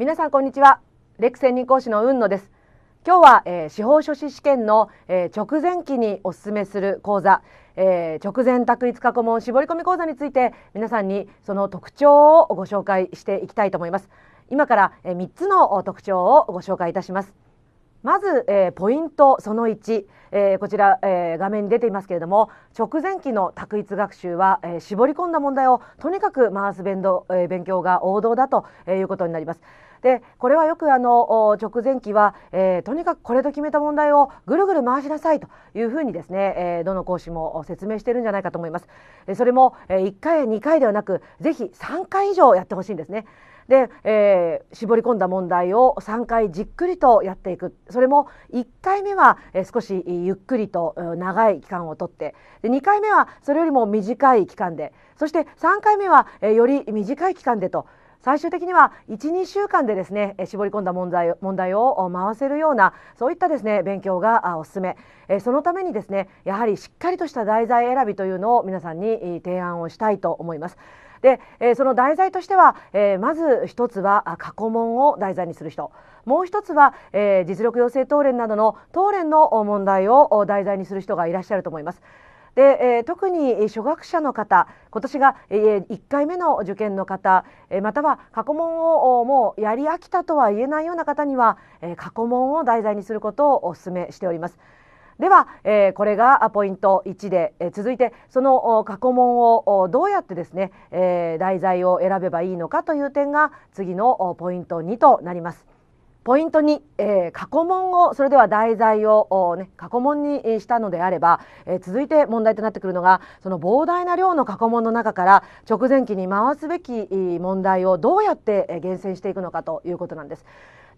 皆さんこんにちはレク専任講師の雲野です今日は、えー、司法書士試験の、えー、直前期にお勧めする講座、えー、直前択一過去問絞り込み講座について皆さんにその特徴をご紹介していきたいと思います今から、えー、3つの特徴をご紹介いたしますまず、えー、ポイントその1、えー、こちら、えー、画面に出ていますけれども直前期の択一学習は、えー、絞り込んだ問題をとにかく回す勉,、えー、勉強が王道だということになります。でこれはよくあの直前期は、えー、とにかくこれと決めた問題をぐるぐる回しなさいというふうにですね、えー、どの講師も説明しているんじゃないかと思います。それも1回や2回ではなくぜひ3回以上やってほしいんですね。で、えー、絞り込んだ問題を3回じっくりとやっていくそれも1回目は、えー、少しゆっくりと長い期間をとってで2回目はそれよりも短い期間でそして3回目は、えー、より短い期間でと最終的には12週間でですね絞り込んだ問題問題を回せるようなそういったですね勉強がおすすめそのためにですねやはりしっかりとした題材選びというのを皆さんに提案をしたいと思います。で、その題材としては、まず一つは過去問を題材にする人もう一つは、実力養成答練などの答練の問題を題材にする人がいらっしゃると思います。で、えー、特に初学者の方今年が、えー、1回目の受験の方、えー、または過去問をもうやり飽きたとは言えないような方には、えー、過去問を題材にすることをお勧めしております。では、えー、これがポイント1で、えー、続いてその過去問をどうやってですね、えー、題材を選べばいいのかという点が次のポイント2となります。ポイント2、えー、過去問をそれでは題材を、ね、過去問にしたのであれば、えー、続いて問題となってくるのがその膨大な量の過去問の中から直前期に回すべき問題をどうやって厳選していくのかということなんです。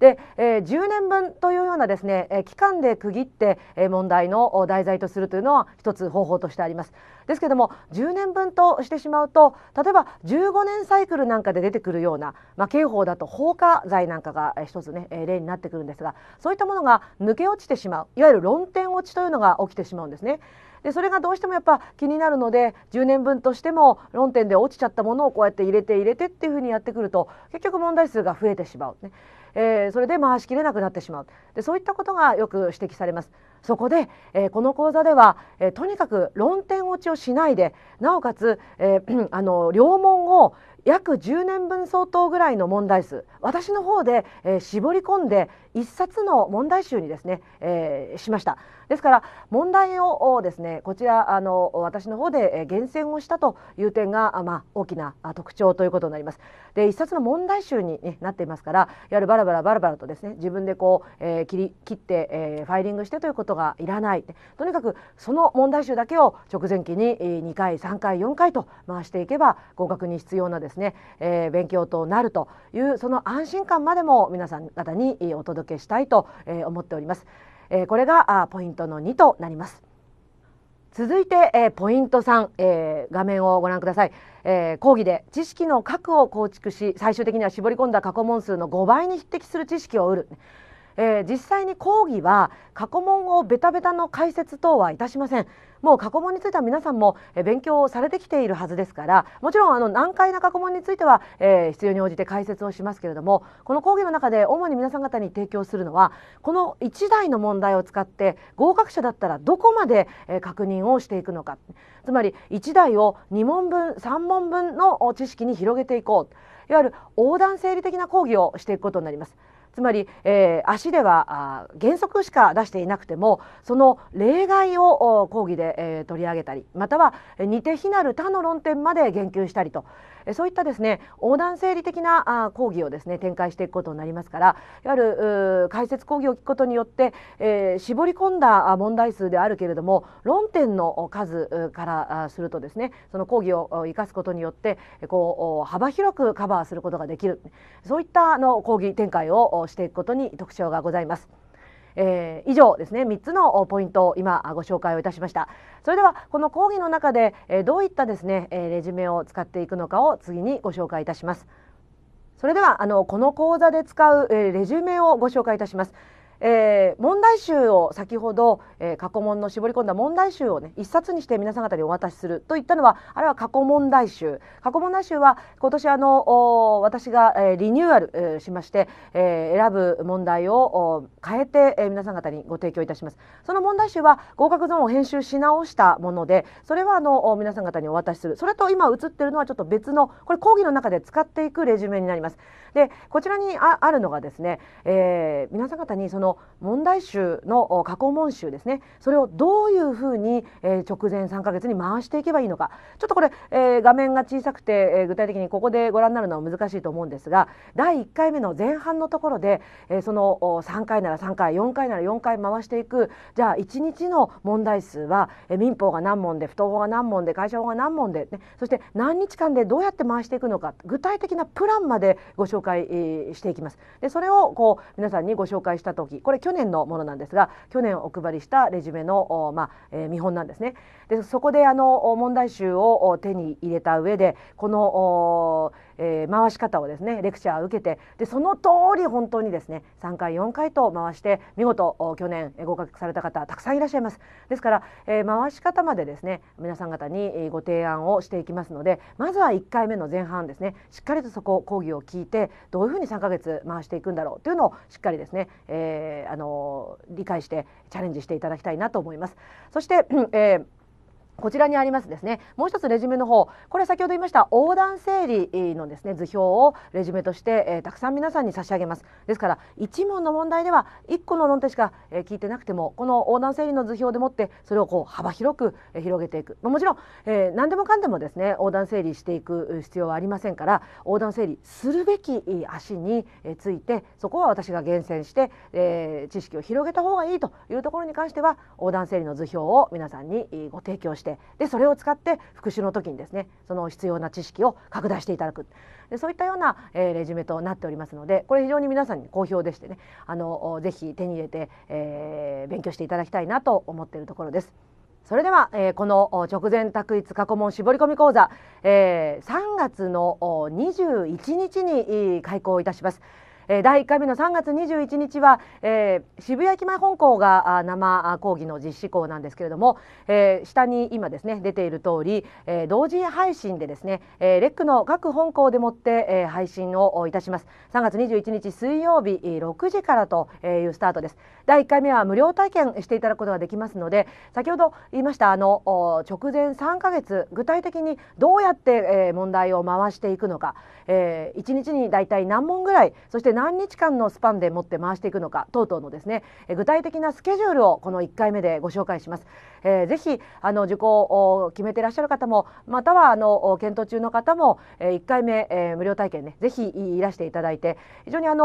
で、えー、10年分というようなですね、えー、期間で区切って、えー、問題の題材とするというのは一つ方法としてあります。ですけども10年分としてしまうと例えば15年サイクルなんかで出てくるような、まあ、刑法だと放火罪なんかが一つね例になってくるんですがそういったものが抜け落ちてしまういわゆる論点落ちというのが起きてしまうんですね。でそれがどうしてもやっぱ気になるので10年分としても論点で落ちちゃったものをこうやって入れて入れてっていうふうにやってくると結局問題数が増えてしまう、ねえー、それで回しきれなくなってしまうでそういったことがよく指摘されます。そこで、えー、この講座では、えー、とにかく論点落ちをしないでなおかつ、えー、あの両門を、約10年分相当ぐらいの問題数私の方で、えー、絞り込んで一冊の問題集にですね、えー、しましたですから問題をですねこちらあの私の方で厳選をしたという点が、まあ、大きな特徴ということになりますで一冊の問題集に、ね、なっていますからやはりバラバラバラバラとですね自分でこう、えー、切り切って、えー、ファイリングしてということがいらないとにかくその問題集だけを直前期に2回3回4回と回していけば合格に必要なですですね、えー、勉強となるというその安心感までも皆さん方にお届けしたいと思っております。えー、これがポイントの2となります。続いて、えー、ポイント3、えー、画面をご覧ください、えー、講義で知識の核を構築し最終的には絞り込んだ過去問数の5倍に匹敵する知識を得るえー、実際に講義は過去問をベタベタの解説等はいたしませんもう過去問については皆さんも勉強をされてきているはずですからもちろんあの難解な過去問については、えー、必要に応じて解説をしますけれどもこの講義の中で主に皆さん方に提供するのはこの1台の問題を使って合格者だったらどこまで、え確認をしていくのかつまり1台を2問分3問分の知識に広げていこういわゆる横断整理的な講義をしていくことになります。つまり、えー、足では原則しか出していなくてもその例外を講義で、えー、取り上げたりまたは似て非なる他の論点まで言及したりとそういったですね横断整理的な講義をですね展開していくことになりますからいわゆる解説講義を聞くことによって、えー、絞り込んだ問題数であるけれども論点の数からするとですねその講義を生かすことによってこう幅広くカバーすることができるそういったあの講義展開ををしていくことに特徴がございます。えー、以上ですね3つのポイントを今ご紹介をいたしましたそれではこの講義の中で、えー、どういったですね、えー、レジュメを使っていくのかを次にご紹介いたしますそれではあのこの講座で使う、えー、レジュメをご紹介いたしますえー、問題集を先ほど、えー、過去問の絞り込んだ問題集をね一冊にして皆さん方にお渡しするといったのはあれは過去問題集過去問題集は今年あのお私が、えー、リニューアル、えー、しまして、えー、選ぶ問題をお変えて、えー、皆さん方にご提供いたしますその問題集は合格ゾーンを編集し直したものでそれはあのお皆さん方にお渡しするそれと今映ってるのはちょっと別のこれ講義の中で使っていくレジュメになりますでこちらにああるのがですね、えー、皆さん方にその問題集の過去問集ですねそれをどういうふうに、え直前3ヶ月に回していけばいいのかちょっとこれ、え画面が小さくて、え具体的にここでご覧になるのは難しいと思うんですが第1回目の前半のところで、えその3回なら3回4回なら4回回していくじゃあ1日の問題数は、え民法が何問で不当法が何問で会社法が何問で、ね、そして何日間でどうやって回していくのか具体的なプランまでご紹介、していきます。でそれをこう皆さんにご紹介した時これ去年のものなんですが去年お配りしたレジュメの、まあえー、見本なんですね。でそこであの問題集を手に入れた上でこのえー、回し方をですねレクチャーを受けてでその通り本当にですね3回4回と回して見事去年合格された方たくさんいらっしゃいますですから、えー、回し方までですね皆さん方にご提案をしていきますのでまずは1回目の前半ですねしっかりとそこ講義を聞いてどういうふうに3ヶ月回していくんだろうというのをしっかりですね、えー、あの理解してチャレンジしていただきたいなと思います。そして、えーこちらにありますですねもう一つレジュメの方これ先ほど言いました横断整理のですね図表をレジュメとして、えー、たくさん皆さんに差し上げますですから1問の問題では1個の論点しか、えー、聞いてなくてもこの横断整理の図表でもってそれをこう幅広く、えー、広げていく、まもちろん、えー、何でもかんでもですね横断整理していく必要はありませんから横断整理するべき足についてそこは私が厳選して、えー、知識を広げた方がいいというところに関しては横断整理の図表を皆さんにご提供しててでそれを使って復習の時にですねその必要な知識を拡大していただくでそういったような、えー、レジュメとなっておりますのでこれ非常に皆さんに好評でしてねあのぜひ手に入れて、えー、勉強していただきたいなと思っているところです。それでは、えー、この直前択一過去問絞り込み講座、えー、3月の21日に開講いたします。えー、第1回目の3月21日は、えー、渋谷駅前本校があ生講義の実施校なんですけれども、えー、下に今ですね出ている通り、えー、同時配信でですね、えー、レックの各本校でもって、えー、配信をいたします3月21日水曜日6時からというスタートです第1回目は無料体験していただくことができますので先ほど言いましたあの直前3ヶ月具体的にどうやってえ問題を回していくのか、えー、1日にだいたい何問ぐらいそして何何日間のスパンで持って回していくのか等々のですね、え具体的なスケジュールをこの1回目でご紹介します。えー、ぜひあの受講を決めていらっしゃる方もまたはあの検討中の方も、え1回目、え無料体験ねぜひいらしていただいて非常にあの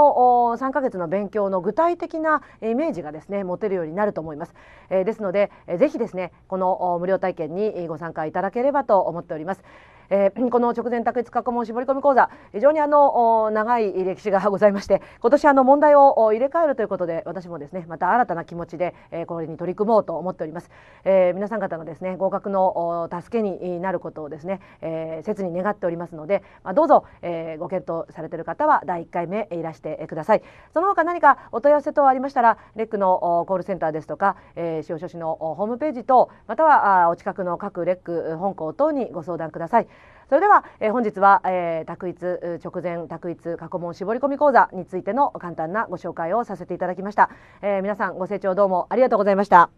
3ヶ月の勉強の具体的なイメージがですね持てるようになると思います。えですので、えー、ぜひですねこの無料体験にご参加いただければと思っております。えー、この直前卓越過去問絞り込み講座非常にあの長い歴史がございまして今年あの問題を入れ替えるということで私もですねまた新たな気持ちで、えー、これに取り組もうと思っております、えー、皆さん方のですね合格の助けになることをですね、えー、切に願っておりますので、まあ、どうぞ、えー、ご検討されている方は第1回目いらしてくださいその他何かお問い合わせ等ありましたらレックのコールセンターですとか、えー、司法書士のホームページ等またはお近くの各レック本校等にご相談くださいそれでは、えー、本日は、えー、択一直前択一過去問絞り込み講座についての簡単なご紹介をさせていただきました、えー、皆さんご清聴どうもありがとうございました